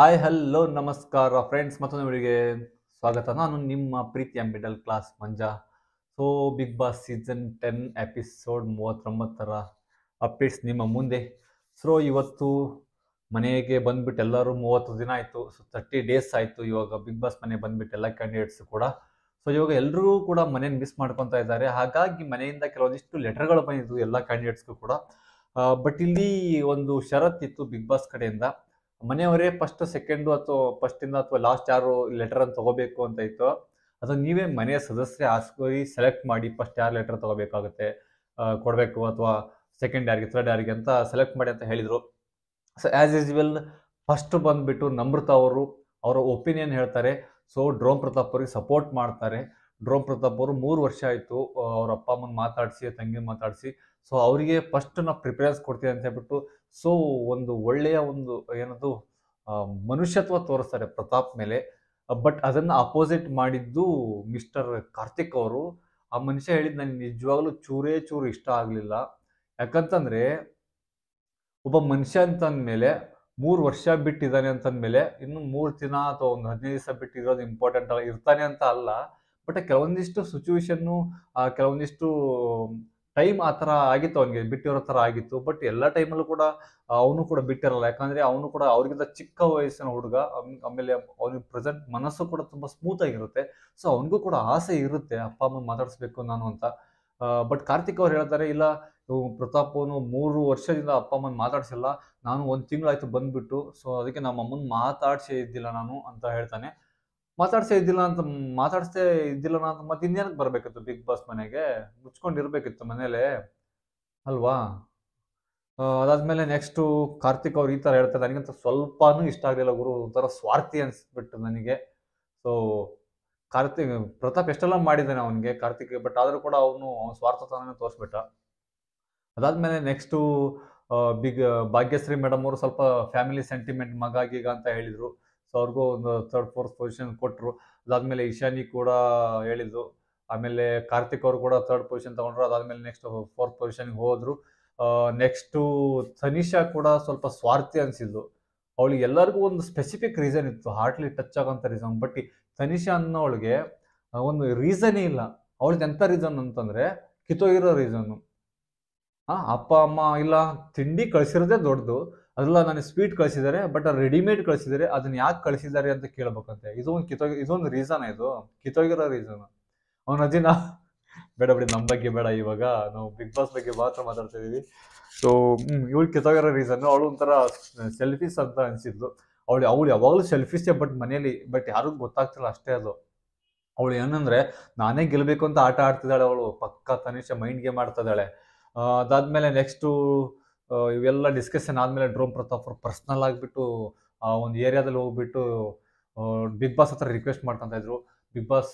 hi hello ನಮಸ್ಕಾರ friends ಮತ್ತೊಂದು ಸ್ವಾಗತ ನಾನು ನಿಮ್ಮ ಪ್ರೀತಿಯ middle class Manja so Bigg Boss season ten episode ಮೂವತ್ತೊಂಬತ್ತರ ಅಪ್ಡೇಟ್ಸ್ ನಿಮ್ಮ ಮುಂದೆ ಸೊ ಇವತ್ತು ಮನೆಗೆ ಬಂದ್ಬಿಟ್ಟು ಎಲ್ಲರೂ ಮೂವತ್ತು ದಿನ ಆಯಿತು ಸೊ ತರ್ಟಿ ಡೇಸ್ ಆಯಿತು ಇವಾಗ ಬಿಗ್ ಬಾಸ್ ಮನೆ ಬಂದ್ಬಿಟ್ಟು ಎಲ್ಲ ಕ್ಯಾಂಡಿಡೇಟ್ಸು ಕೂಡ ಸೊ ಇವಾಗ ಎಲ್ಲರೂ ಕೂಡ ಮನೇನ ಮಿಸ್ ಮಾಡ್ಕೊತಾ ಇದ್ದಾರೆ ಹಾಗಾಗಿ ಮನೆಯಿಂದ ಕೆಲವೊಂದಿಷ್ಟು ಲೆಟರ್ಗಳು ಬಂದಿದ್ವು ಎಲ್ಲ ಕ್ಯಾಂಡಿಡೇಟ್ಸ್ಗೂ ಕೂಡ ಬಟ್ ಇಲ್ಲಿ ಒಂದು ಷರತ್ತಿತ್ತು ಬಿಗ್ ಬಾಸ್ ಕಡೆಯಿಂದ ಮನೆಯವರೇ ಫಸ್ಟ್ ಸೆಕೆಂಡು ಅಥವಾ ಫಸ್ಟ್ ಇಂದ ಅಥವಾ ಲಾಸ್ಟ್ ಯಾರು ಲೆಟರ್ ಅನ್ನು ತಗೋಬೇಕು ಅಂತ ಇತ್ತು ಅದು ನೀವೇ ಮನೆಯ ಸದಸ್ಯರೇ ಆಸ್ಕೋರಿ ಸೆಲೆಕ್ಟ್ ಮಾಡಿ ಫಸ್ಟ್ ಯಾರು ಲೆಟರ್ ತಗೋಬೇಕಾಗುತ್ತೆ ಕೊಡಬೇಕು ಅಥವಾ ಸೆಕೆಂಡ್ ಯಾರಿಗೆ ಥರ್ಡ್ ಯಾರಿಗೆ ಅಂತ ಸೆಲೆಕ್ಟ್ ಮಾಡಿ ಅಂತ ಹೇಳಿದರು ಸೊ ಆ್ಯಸ್ ಯೂಸ್ವೆಲ್ ಫಸ್ಟ್ ಬಂದುಬಿಟ್ಟು ನಮೃತ ಅವರು ಅವರ ಒಪಿನಿಯನ್ ಹೇಳ್ತಾರೆ ಸೊ ಡ್ರೋಮ್ ಪ್ರತಾಪ್ ಅವ್ರಿಗೆ ಸಪೋರ್ಟ್ ಮಾಡ್ತಾರೆ ಡ್ರೋಮ್ ಪ್ರತಾಪ್ ಅವರು ಮೂರು ವರ್ಷ ಆಯಿತು ಅವ್ರ ಅಪ್ಪ ಅಮ್ಮನ ಮಾತಾಡಿಸಿ ತಂಗಿ ಮಾತಾಡಿಸಿ ಸೊ ಅವರಿಗೆ ಫಸ್ಟ್ ನಾವು ಪ್ರಿಪೇರೆನ್ಸ್ ಕೊಡ್ತೀವಿ ಅಂತ ಹೇಳ್ಬಿಟ್ಟು ಸೊ ಒಂದು ಒಳ್ಳೆಯ ಒಂದು ಏನದು ಮನುಷ್ಯತ್ವ ತೋರಿಸ್ತಾರೆ ಪ್ರತಾಪ್ ಮೇಲೆ ಬಟ್ ಅದನ್ನು ಅಪೋಸಿಟ್ ಮಾಡಿದ್ದು ಮಿಸ್ಟರ್ ಕಾರ್ತಿಕ್ ಅವರು ಆ ಮನುಷ್ಯ ಹೇಳಿದ್ದು ನನಗೆ ನಿಜವಾಗ್ಲೂ ಚೂರೇ ಚೂರು ಇಷ್ಟ ಆಗಲಿಲ್ಲ ಯಾಕಂತಂದರೆ ಒಬ್ಬ ಮನುಷ್ಯ ಮೇಲೆ ಮೂರು ವರ್ಷ ಬಿಟ್ಟಿದ್ದಾನೆ ಅಂತಂದಮೇಲೆ ಇನ್ನು ಮೂರು ದಿನ ಅಥವಾ ಒಂದು ಹದಿನೈದು ದಿವಸ ಬಿಟ್ಟಿರೋದು ಇಂಪಾರ್ಟೆಂಟ್ ಆಗಿ ಇರ್ತಾನೆ ಅಂತ ಅಲ್ಲ ಬಟ್ ಕೆಲವೊಂದಿಷ್ಟು ಸಿಚುವೇಶನ್ನು ಕೆಲವೊಂದಿಷ್ಟು ಟೈಮ್ ಆ ಥರ ಆಗಿತ್ತು ಅವನಿಗೆ ಬಿಟ್ಟಿರೋ ಥರ ಆಗಿತ್ತು ಬಟ್ ಎಲ್ಲ ಟೈಮಲ್ಲೂ ಕೂಡ ಅವನು ಕೂಡ ಬಿಟ್ಟಿರಲ್ಲ ಯಾಕಂದರೆ ಅವನು ಕೂಡ ಅವ್ರಿಗಿಂತ ಚಿಕ್ಕ ವಯಸ್ಸಿನ ಹುಡುಗ ಆಮೇಲೆ ಅವ್ನಿಗೆ ಪ್ರೆಸೆಂಟ್ ಮನಸ್ಸು ಕೂಡ ತುಂಬ ಸ್ಮೂತ್ ಆಗಿರುತ್ತೆ ಸೊ ಅವನಿಗೂ ಕೂಡ ಆಸೆ ಇರುತ್ತೆ ಅಪ್ಪ ಅಮ್ಮ ಮಾತಾಡಿಸ್ಬೇಕು ನಾನು ಅಂತ ಬಟ್ ಕಾರ್ತಿಕ್ ಅವ್ರು ಹೇಳ್ತಾರೆ ಇಲ್ಲ ಪ್ರತಾಪ್ ಅವನು ಮೂರು ವರ್ಷದಿಂದ ಅಪ್ಪ ಅಮ್ಮನ ಮಾತಾಡಿಸಿಲ್ಲ ನಾನು ಒಂದು ತಿಂಗಳಾಯ್ತು ಬಂದ್ಬಿಟ್ಟು ಸೊ ಅದಕ್ಕೆ ನಮ್ಮ ಅಮ್ಮನ ಇದ್ದಿಲ್ಲ ನಾನು ಅಂತ ಹೇಳ್ತಾನೆ ಮಾತಾಡ್ಸೇ ಇದ್ದಿಲ್ಲ ಅಂತ ಮಾತಾಡ್ಸೇ ಇದ್ದಿಲ್ಲ ಅಂತ ಮತ್ತೆ ಇನ್ನೇನಕ್ಕೆ ಬರಬೇಕಿತ್ತು ಬಿಗ್ ಬಾಸ್ ಮನೆಗೆ ಮುಚ್ಕೊಂಡಿರ್ಬೇಕಿತ್ತು ಮನೇಲೆ ಅಲ್ವಾ ಅದಾದ್ಮೇಲೆ ನೆಕ್ಸ್ಟು ಕಾರ್ತಿಕ್ ಅವ್ರು ಈ ಥರ ಹೇಳ್ತಾರೆ ನನಗಂತ ಸ್ವಲ್ಪನೂ ಇಷ್ಟ ಆಗಲಿಲ್ಲ ಗುರು ಒಂಥರ ಸ್ವಾರ್ಥಿ ಅನಿಸ್ಬಿಟ್ಟು ನನಗೆ ಸೊ ಕಾರ್ತಿಕ್ ಪ್ರತಾಪ್ ಎಷ್ಟೆಲ್ಲ ಮಾಡಿದ್ದಾನೆ ಅವನಿಗೆ ಕಾರ್ತಿಕ್ ಬಟ್ ಆದರೂ ಕೂಡ ಅವನು ಅವನ ಸ್ವಾರ್ಥತನೇ ತೋರಿಸ್ಬಿಟ್ಟ ಅದಾದಮೇಲೆ ನೆಕ್ಸ್ಟು ಬಿಗ್ ಭಾಗ್ಯಶ್ರೀ ಮೇಡಮ್ ಅವರು ಸ್ವಲ್ಪ ಫ್ಯಾಮಿಲಿ ಸೆಂಟಿಮೆಂಟ್ ಮಗ ಗೀಗ ಅಂತ ಹೇಳಿದರು ಸೊ ಅವ್ರಿಗೂ ಒಂದು ಥರ್ಡ್ ಫೋರ್ತ್ ಪೊಸಿಷನ್ ಕೊಟ್ಟರು ಅದಾದಮೇಲೆ ಈಶಾನಿ ಕೂಡ ಹೇಳಿದ್ರು ಆಮೇಲೆ ಕಾರ್ತಿಕ್ ಅವರು ಕೂಡ ಥರ್ಡ್ ಪೊಸಿಷನ್ ತೊಗೊಂಡ್ರು ಅದಾದಮೇಲೆ ನೆಕ್ಸ್ಟ್ ಫೋರ್ತ್ ಪೊಸಿಷನ್ಗೆ ಹೋದರು ನೆಕ್ಸ್ಟು ತನಿಷಾ ಕೂಡ ಸ್ವಲ್ಪ ಸ್ವಾರ್ಥಿ ಅನಿಸಿದ್ಲು ಅವಳಿಗೆ ಎಲ್ಲರಿಗೂ ಒಂದು ಸ್ಪೆಸಿಫಿಕ್ ರೀಸನ್ ಇತ್ತು ಹಾರ್ಟ್ಲಿ ಟಚ್ ಆಗೋಂಥ ರೀಸನ್ ಬಟ್ ತನಿಷಾ ಅನ್ನೋಳಿಗೆ ಒಂದು ರೀಸನೇ ಇಲ್ಲ ಅವಳಿಗೆ ಎಂಥ ರೀಸನ್ ಅಂತಂದರೆ ಕಿತ್ತೋಗಿರೋ ರೀಸನ್ನು ಅಪ್ಪ ಅಮ್ಮ ಇಲ್ಲ ತಿಂಡಿ ಕಳಿಸಿರೋದೇ ದೊಡ್ಡದು ಅದೆಲ್ಲ ನನಗೆ ಸ್ವೀಟ್ ಕಳಿಸಿದ್ದಾರೆ ಬಟ್ ರೆಡಿಮೇಡ್ ಕಳಿಸಿದ್ದಾರೆ ಅದನ್ನ ಯಾಕೆ ಕಳಿಸಿದ್ದಾರೆ ಅಂತ ಕೇಳ್ಬೇಕಂತೆ ಇದೊಂದು ಕಿತೋಗ ಇದೊಂದು ರೀಸನ್ ಇದು ಕಿತೋಗಿರೋ ರೀಸನ್ ಅವನ ಅದಿನ ಬೇಡ ಬಿಡಿ ನಮ್ಮ ಬಗ್ಗೆ ಬೇಡ ಇವಾಗ ನಾವು ಬಿಗ್ ಬಾಸ್ ಬಗ್ಗೆ ಮಾತ್ರ ಮಾತಾಡ್ತಾ ಇದೀವಿ ಸೊ ಇವಳು ಕಿತೋಗಿರೋ ರೀಸನ್ ಅವಳು ಒಂಥರ ಸೆಲ್ಫೀಸ್ ಅಂತ ಅನಿಸಿದ್ಲು ಅವಳು ಅವಳು ಯಾವಾಗಲೂ ಸೆಲ್ಫೀಸೇ ಬಟ್ ಮನೇಲಿ ಬಟ್ ಯಾರಿಗೂ ಗೊತ್ತಾಗ್ತಿಲ್ಲ ಅಷ್ಟೇ ಅದು ಅವಳು ಏನಂದ್ರೆ ನಾನೇ ಗೆಲ್ಲಬೇಕು ಅಂತ ಆಟ ಆಡ್ತಿದ್ದಾಳೆ ಅವಳು ಪಕ್ಕ ತನಿಷ ಮೈಂಡ್ ಗೇಮ್ ಆಡ್ತಾ ಇದ್ದಾಳೆ ಅದಾದ್ಮೇಲೆ ನೆಕ್ಸ್ಟು ಇವೆಲ್ಲ ಡಿಸ್ಕಷನ್ ಆದಮೇಲೆ ಡ್ರೋನ್ ಪ್ರತಾಪ್ ಅವ್ರು ಪರ್ಸ್ನಲ್ ಆಗಿಬಿಟ್ಟು ಆ ಒಂದು ಏರಿಯಾದಲ್ಲಿ ಹೋಗ್ಬಿಟ್ಟು ಬಿಗ್ ಬಾಸ್ ಹತ್ರ ರಿಕ್ವೆಸ್ಟ್ ಮಾಡ್ಕೊತಾ ಇದ್ರು ಬಿಗ್ ಬಾಸ್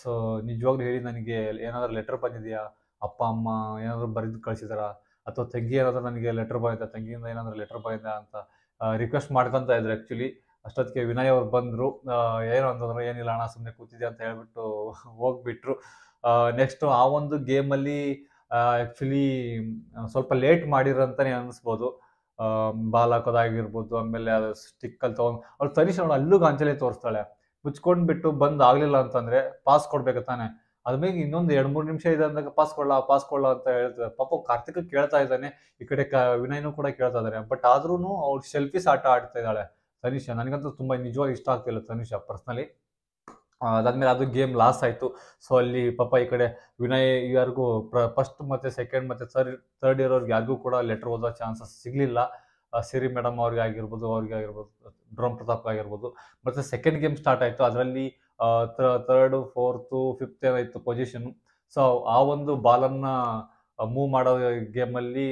ನಿಜವಾಗ್ಲೂ ಹೇಳಿ ನನಗೆ ಏನಾದರೂ ಲೆಟರ್ ಬಂದಿದೆಯಾ ಅಪ್ಪ ಅಮ್ಮ ಏನಾದರೂ ಬರೆದು ಕಳಿಸಿದಾರ ಅಥವಾ ತಂಗಿ ಏನಾದರೂ ನನಗೆ ಲೆಟರ್ ಬಂದಿದೆ ತಂಗಿಯಿಂದ ಏನಾದರೂ ಲೆಟರ್ ಬಂದಿದೆ ಅಂತ ರಿಕ್ವೆಸ್ಟ್ ಮಾಡ್ಕೊತಾ ಇದ್ರು ಆ್ಯಕ್ಚುಲಿ ಅಷ್ಟೊತ್ತಿಗೆ ವಿನಯ್ ಅವ್ರು ಬಂದರು ಏನು ಅಂತಂದ್ರೆ ಏನಿಲ್ಲ ಅಣ್ಣ ಸುಮ್ಮನೆ ಕೂತಿದ್ದೆ ಅಂತ ಹೇಳ್ಬಿಟ್ಟು ಹೋಗ್ಬಿಟ್ರು ನೆಕ್ಸ್ಟು ಆ ಒಂದು ಗೇಮಲ್ಲಿ ಆ್ಯಕ್ಚುಲಿ ಸ್ವಲ್ಪ ಲೇಟ್ ಮಾಡಿರಂತಾನೆ ಅನಿಸ್ಬೋದು ಬಾಲ್ ಹಾಕೋದಾಗಿರ್ಬೋದು ಆಮೇಲೆ ಅದು ಸ್ಟಿಕ್ಕಲ್ಲಿ ತೊಗೊಂಡು ಅವ್ಳು ತನಿಷ್ ಅವಳು ಅಲ್ಲೂ ಗಾಂಜಲೆ ತೋರಿಸ್ತಾಳೆ ಮುಚ್ಕೊಂಡ್ಬಿಟ್ಟು ಬಂದು ಆಗಲಿಲ್ಲ ಅಂತಂದರೆ ಪಾಸ್ ಕೊಡ್ಬೇಕು ತಾನೆ ಅದ್ಮೇಲೆ ಇನ್ನೊಂದು ಎರಡು ಮೂರು ನಿಮಿಷ ಇದೆ ಅಂದಾಗ ಪಾಸ್ ಕೊಡ್ಲಾ ಪಾಸ್ ಕೊಡ್ಲಾ ಅಂತ ಹೇಳ್ತಾರೆ ಪಾಪ ಕಾರ್ತಿಕ್ ಕೇಳ್ತಾ ಇದ್ದಾನೆ ಈ ಕಡೆ ಕ ವಿನಯ್ನೂ ಕೂಡ ಕೇಳ್ತಾ ಇದ್ದಾರೆ ಬಟ್ ಆದ್ರೂ ಅವ್ರು ಸೆಲ್ಫಿಸ್ ಆಟ ಆಡ್ತಾ ಇದ್ದಾಳೆ ತನಿಷ ನನಗಂತೂ ತುಂಬ ನಿಜವಾಗಿ ಇಷ್ಟ ಆಗ್ತಿಲ್ಲ ತನಿಷ ಪರ್ಸ್ನಲಿ ಅದಾದ್ಮೇಲೆ ಅದು ಗೇಮ್ ಲಾಸ್ ಆಯಿತು ಸೊ ಅಲ್ಲಿ ಪಾಪ ಈ ಕಡೆ ವಿನಯ್ ಯಾರಿಗೂ ಫಸ್ಟ್ ಮತ್ತು ಸೆಕೆಂಡ್ ಮತ್ತು ಥರ್ಡ್ ತರ್ಡ್ ಇಯರ್ ಯಾರಿಗೂ ಕೂಡ ಲೆಟ್ರ್ ಓದೋ ಚಾನ್ಸಸ್ ಸಿಗಲಿಲ್ಲ ಸಿರಿ ಮೇಡಮ್ ಅವ್ರಿಗೆ ಆಗಿರ್ಬೋದು ಅವ್ರಿಗೆ ಆಗಿರ್ಬೋದು ಡ್ರೋಮ್ ಪ್ರತಾಪ್ ಆಗಿರ್ಬೋದು ಮತ್ತು ಸೆಕೆಂಡ್ ಗೇಮ್ ಸ್ಟಾರ್ಟ್ ಆಯಿತು ಅದರಲ್ಲಿ ಥರ್ಡ್ ಫೋರ್ತು ಫಿಫ್ತ್ ಏನಾಯಿತು ಪೊಸಿಷನ್ ಸೊ ಆ ಒಂದು ಬಾಲನ್ನು ಮೂವ್ ಮಾಡೋ ಗೇಮಲ್ಲಿ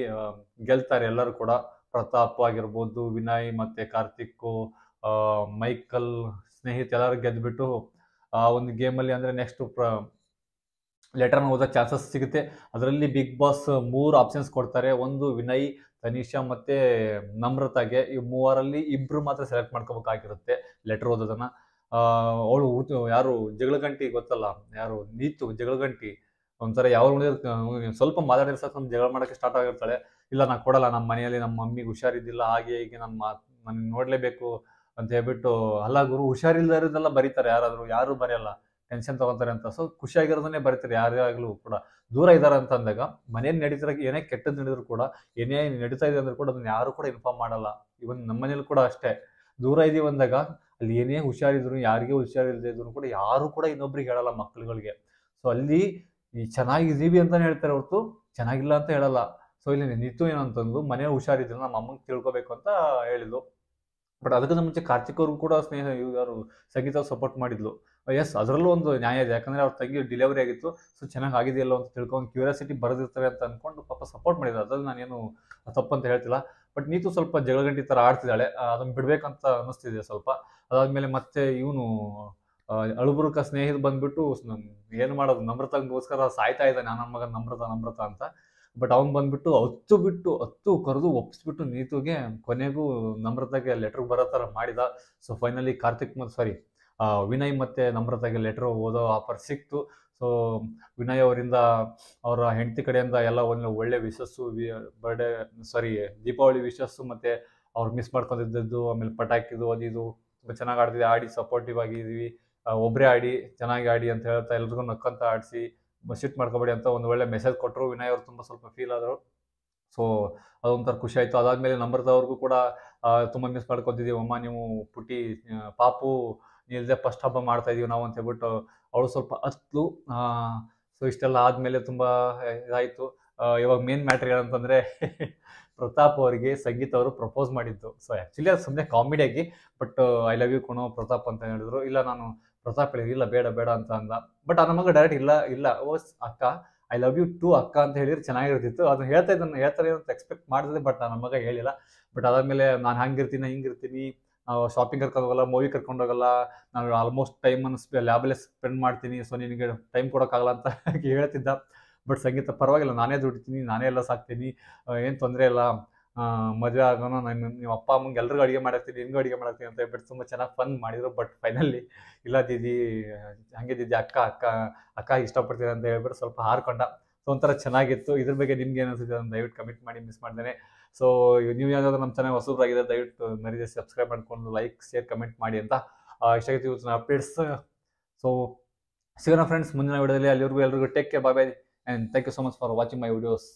ಗೆಲ್ತಾರೆ ಎಲ್ಲರೂ ಕೂಡ ಪ್ರತಾಪ್ ಆಗಿರ್ಬೋದು ವಿನಯ್ ಮತ್ತು ಕಾರ್ತಿಕ್ ಮೈಕಲ್ ಸ್ನೇಹಿತ್ ಎಲ್ಲರೂ ಗೆದ್ದುಬಿಟ್ಟು ಆ ಒಂದು ಗೇಮಲ್ಲಿ ಅಂದರೆ ನೆಕ್ಸ್ಟ್ ಪ್ರ ಲೆಟರ್ನ ಓದೋ ಚಾನ್ಸಸ್ ಸಿಗುತ್ತೆ ಅದರಲ್ಲಿ ಬಿಗ್ ಬಾಸ್ ಮೂರು ಆಪ್ಷನ್ಸ್ ಕೊಡ್ತಾರೆ ಒಂದು ವಿನಯ್ ತನಿಷಾ ಮತ್ತು ನಮ್ರತಾಗೆ ಈ ಮೂವರಲ್ಲಿ ಇಬ್ಬರು ಮಾತ್ರ ಸೆಲೆಕ್ಟ್ ಮಾಡ್ಕೋಬೇಕಾಗಿರುತ್ತೆ ಲೆಟರ್ ಓದೋದನ್ನು ಅವಳು ಯಾರು ಜಗಳ ಗಂಟಿ ಗೊತ್ತಲ್ಲ ಯಾರು ನೀತು ಗಂಟಿ ಒಂಥರ ಯಾವ ಸ್ವಲ್ಪ ಮಾತಾಡಿದ್ರೆ ಸಾಕು ನಮ್ಮ ಜಗಳ ಮಾಡೋಕ್ಕೆ ಸ್ಟಾರ್ಟ್ ಆಗಿರ್ತಾಳೆ ಇಲ್ಲ ನಾನು ಕೊಡಲ್ಲ ನಮ್ಮ ಮನೆಯಲ್ಲಿ ನಮ್ಮ ಮಮ್ಮಿಗೆ ಹುಷಾರಿದ್ದಿಲ್ಲ ಹಾಗೆ ಹೀಗೆ ನಮ್ಮ ಮಾತು ನನಗೆ ನೋಡಲೇಬೇಕು ಅಂತ ಹೇಳ್ಬಿಟ್ಟು ಅಲ್ಲ ಗುರು ಹುಷಾರಿಲ್ಲದಲ್ಲ ಬರೀತಾರೆ ಯಾರಾದರೂ ಯಾರು ಬರೆಯಲ್ಲ ಟೆನ್ಷನ್ ತಗೋತಾರೆ ಅಂತ ಸೊ ಖುಷಿಯಾಗಿರೋದನ್ನೇ ಬರೀತಾರೆ ಯಾರಾಗಲೂ ಕೂಡ ದೂರ ಇದ್ದಾರೆ ಅಂತ ಅಂದಾಗ ಮನೇಲಿ ನಡೀತಾರೆ ಏನೇ ಕೆಟ್ಟದ್ದು ನಡೆದ್ರು ಕೂಡ ಏನೇ ನಡೀತಾ ಇದೆ ಅಂದ್ರೂ ಕೂಡ ಅದನ್ನ ಯಾರು ಕೂಡ ಇನ್ಫಾರ್ಮ್ ಮಾಡಲ್ಲ ಇವನ್ ನಮ್ಮ ಮನೇಲಿ ಕೂಡ ಅಷ್ಟೇ ದೂರ ಇದೀವಿ ಅಂದಾಗ ಅಲ್ಲಿ ಏನೇ ಹುಷಾರಿದ್ರು ಯಾರಿಗೆ ಹುಷಾರಿಲ್ಲದೆ ಇದ್ರು ಕೂಡ ಯಾರು ಕೂಡ ಇನ್ನೊಬ್ರಿಗೆ ಹೇಳಲ್ಲ ಮಕ್ಕಳುಗಳಿಗೆ ಸೊ ಅಲ್ಲಿ ಈ ಚೆನ್ನಾಗಿದ್ದೀವಿ ಅಂತಾನೆ ಹೇಳ್ತಾರೆ ಹೊರತು ಚೆನ್ನಾಗಿಲ್ಲ ಅಂತ ಹೇಳಲ್ಲ ಸೊ ಇಲ್ಲಿ ನಿಂತು ಏನಂತಂದು ಮನೆ ಹುಷಾರಿದ್ರು ನಮ್ಮ ಅಮ್ಮಂಗೆ ತಿಳ್ಕೊಬೇಕು ಅಂತ ಹೇಳಿದ್ರು ಬಟ್ ಅದಕ್ಕಿಂತ ಮುಂಚೆ ಕಾರ್ತಿಕ್ ಅವ್ರಿಗೂ ಕೂಡ ಸ್ನೇಹ ಇವರು ಸಂಗೀತ ಸಪೋರ್ಟ್ ಮಾಡಿದ್ಲು ಎಸ್ oh ಅದರಲ್ಲೂ ಒಂದು ನ್ಯಾಯ ಇದೆ ಯಾಕಂದ್ರೆ ಅವ್ರ ತಂಗಿ ಡಿಲಿವರಿ ಆಗಿತ್ತು ಸೊ ಚೆನ್ನಾಗಿ ಆಗಿದೆಯಲ್ಲ ಅಂತ ತಿಳ್ಕೊಂಡು ಕ್ಯೂರಿಯಾಸಿಟಿ ಬರೆದಿರ್ತಾರೆ ಅಂತ ಅನ್ಕೊಂಡು ಪಾಪ ಸಪೋರ್ಟ್ ಮಾಡಿದ್ರು ಅದ್ರಲ್ಲಿ ನಾನೇನು ತಪ್ಪಂತ ಹೇಳ್ತಿಲ್ಲ ಬಟ್ ನೀತು ಸ್ವಲ್ಪ ಜಗಳ ಗಂಟಿ ತರ ಆಡ್ತಿದ್ದಾಳೆ ಅದನ್ನು ಬಿಡ್ಬೇಕಂತ ಅನಿಸ್ತಿದೆ ಸ್ವಲ್ಪ ಅದಾದ್ಮೇಲೆ ಮತ್ತೆ ಇವನು ಅಳುಬುರುಕ ಸ್ನೇಹಿತ ಬಂದ್ಬಿಟ್ಟು ಏನು ಮಾಡೋದು ನಮ್ರತಗೋಸ್ಕರ ಸಾಯ್ತಾ ಇದ್ದಾನೆ ನನ್ನ ಮಗ ನಮ್ರತ ನಮ್ರತ ಅಂತ ಬಟ್ ಅವ್ನು ಬಂದ್ಬಿಟ್ಟು ಹತ್ತು ಬಿಟ್ಟು ಹತ್ತು ಕರೆದು ಒಪ್ಪಿಸ್ಬಿಟ್ಟು ನೀತುಗೆ ಕೊನೆಗೂ ನಮ್ರತಾಗೆ ಲೆಟರ್ ಬರೋ ಥರ ಮಾಡಿದ ಸೊ ಫೈನಲಿ ಕಾರ್ತಿಕ್ ಮತ್ತು ಸಾರಿ ವಿನಯ್ ಮತ್ತು ನಮ್ರತಾಗೆ ಲೆಟರ್ ಓದೋ ಆಫರ್ ಸಿಕ್ತು ಸೊ ವಿನಯ್ ಅವರಿಂದ ಅವರ ಹೆಂಡತಿ ಕಡೆಯಿಂದ ಎಲ್ಲ ಒಂದು ಒಳ್ಳೆ ವಿಶಸ್ಸು ಬರ್ಡೇ ಸಾರಿ ದೀಪಾವಳಿ ವಿಶಸ್ಸು ಮತ್ತು ಅವ್ರು ಮಿಸ್ ಮಾಡ್ಕೊಂಡಿದ್ದದ್ದು ಆಮೇಲೆ ಪಟಾಕಿದು ಅದಿದು ತುಂಬ ಚೆನ್ನಾಗಿ ಆಡ್ತಿದ್ವಿ ಆಡಿ ಸಪೋರ್ಟಿವ್ ಆಗಿದ್ದೀವಿ ಒಬ್ಬರೇ ಆಡಿ ಚೆನ್ನಾಗಿ ಆಡಿ ಅಂತ ಹೇಳ್ತಾ ಎಲ್ರಿಗೂ ನಕ್ಕಂತ ಆಡಿಸಿ ಸಿಟ್ ಮಾಡ್ಕೋಬೇಡಿ ಅಂತ ಒಂದು ಒಳ್ಳೆ ಮೆಸೇಜ್ ಕೊಟ್ಟರು ವಿನಯ್ ಅವರು ತುಂಬ ಸ್ವಲ್ಪ ಫೀಲ್ ಆದರು ಸೊ ಅದೊಂಥರ ಖುಷಿ ಆಯಿತು ಅದಾದಮೇಲೆ ನಂಬರ್ದವ್ರಿಗೂ ಕೂಡ ತುಂಬ ಮಿಸ್ ಮಾಡ್ಕೊತಿದ್ದೀವಿ ಅಮ್ಮ ನೀವು ಪುಟ್ಟಿ ಪಾಪು ಇಲ್ಲದೆ ಫಸ್ಟ್ ಹಬ್ಬ ಮಾಡ್ತಾ ಇದೀವಿ ನಾವು ಅಂತ ಹೇಳ್ಬಿಟ್ಟು ಅವಳು ಸ್ವಲ್ಪ ಹತ್ತು ಸೊ ಇಷ್ಟೆಲ್ಲ ಆದಮೇಲೆ ತುಂಬ ಇದಾಯಿತು ಇವಾಗ ಮೇನ್ ಮ್ಯಾಟ್ರ್ ಏನಂತಂದ್ರೆ ಪ್ರತಾಪ್ ಅವರಿಗೆ ಸಂಗೀತ ಅವರು ಪ್ರಪೋಸ್ ಮಾಡಿದ್ದು ಸೊ ಆ್ಯಕ್ಚುಲಿ ಅದು ಸುಮ್ಮನೆ ಕಾಮಿಡಿಯಾಗಿ ಬಟ್ ಐ ಲವ್ ಯು ಕೊಣೋ ಪ್ರತಾಪ್ ಅಂತ ಹೇಳಿದ್ರು ಇಲ್ಲ ನಾನು ಪ್ರತಾಪ್ ಹೇಳಿದ್ರು ಇಲ್ಲ ಬೇಡ ಬೇಡ ಅಂತ ಅಂದ ಬಟ್ ಆ ನಮಗೆ ಡೈರೆಕ್ಟ್ ಇಲ್ಲ ಇಲ್ಲ ಓಸ್ ಅಕ್ಕ ಐ ಲವ್ ಯು ಟು ಅಕ್ಕ ಅಂತ ಹೇಳಿದ್ರೆ ಚೆನ್ನಾಗಿರ್ತಿತ್ತು ಅದನ್ನ ಹೇಳ್ತಾ ಇದ್ದಾನೆ ಹೇಳ್ತಾರೆ ಅಂತ ಎಕ್ಸ್ಪೆಕ್ಟ್ ಮಾಡ್ತಿದ್ದೆ ಬಟ್ ನನ್ನ ನಮಗೆ ಹೇಳಿಲ್ಲ ಬಟ್ ಅದಾದ್ಮೇಲೆ ನಾನು ಹಂಗಿರ್ತೀನಿ ಹಿಂಗಿರ್ತೀನಿ ನಾವು ಶಾಪಿಂಗ್ ಕರ್ಕೊಂಡೋಗೋಲ್ಲ ಮೂವಿ ಕರ್ಕೊಂಡು ಹೋಗಲ್ಲ ನಾನು ಆಲ್ಮೋಸ್ಟ್ ಟೈಮನ್ನು ಲ್ಯಾಬಲ್ಲೇ ಸ್ಪೆಂಡ್ ಮಾಡ್ತೀನಿ ಸೊ ನಿನಗೆ ಟೈಮ್ ಕೊಡೋಕ್ಕಾಗಲ್ಲ ಅಂತ ಹೇಳ್ತಿದ್ದ ಬಟ್ ಸಂಗೀತ ಪರವಾಗಿಲ್ಲ ನಾನೇ ದುಡಿತೀನಿ ನಾನೇ ಎಲ್ಲ ಸಾಕ್ತೀನಿ ಏನು ತೊಂದರೆ ಇಲ್ಲ ಮದುವೆ ಆಗೋಣ ನಾನು ನಿಮ್ಮ ಅಪ್ಪ ಅಮ್ಮಂಗೆ ಎಲ್ರಿಗೂ ಅಡುಗೆ ಮಾಡಾಕ್ತೀನಿ ನಿನ್ಗೂ ಅಡುಗೆ ಮಾಡಾಕ್ತೀನಿ ಅಂತ ಹೇಳ್ಬಿಟ್ಟು ತುಂಬ ಚೆನ್ನಾಗಿ ಫನ್ ಮಾಡಿದರು ಬಟ್ ಫೈನಲಿ ಇಲ್ಲ ದೀದಿ ಹಂಗೆ ದೀದಿ ಅಕ್ಕ ಅಕ್ಕ ಅಕ್ಕ ಇಷ್ಟಪಡ್ತೀನಿ ಅಂತ ಹೇಳ್ಬಿಟ್ಟು ಸ್ವಲ್ಪ ಹಾರ್ಕೊಂಡ ಸೊ ಒಂಥರ ಚೆನ್ನಾಗಿತ್ತು ಇದ್ರ ಬಗ್ಗೆ ನಿಮ್ಗೆ ಏನು ಅನಿಸುತ್ತೆ ದಯವಿಟ್ಟು ಕಮೆಂಟ್ ಮಾಡಿ ಮಿಸ್ ಮಾಡ್ದೇನೆ ಸೊ ನೀವು ಯಾವುದಾದ್ರು ನಮ್ಮ ಚೆನ್ನಾಗಿ ಹೊಸಬ್ರಾಗಿದೆ ದಯವಿಟ್ಟು ಮರೀದೆ ಸಬ್ಸ್ಕ್ರೈಬ್ ಮಾಡ್ಕೊಂಡು ಲೈಕ್ ಶೇರ್ ಕಮೆಂಟ್ ಮಾಡಿ ಅಂತ ಇಷ್ಟಾಗಿತ್ತು ಆಗಿತ್ತು ಅಪ್ಡೇಟ್ಸ್ ಸೊ ಸಿಗೋಣ ಫ್ರೆಂಡ್ಸ್ ಮುಂದಿನ ವಿಡಿಯೋದಲ್ಲಿ ಅಲ್ಲಿವರೆಗೂ ಎಲ್ರಿಗೂ take care bye bye and thank you so much for watching my videos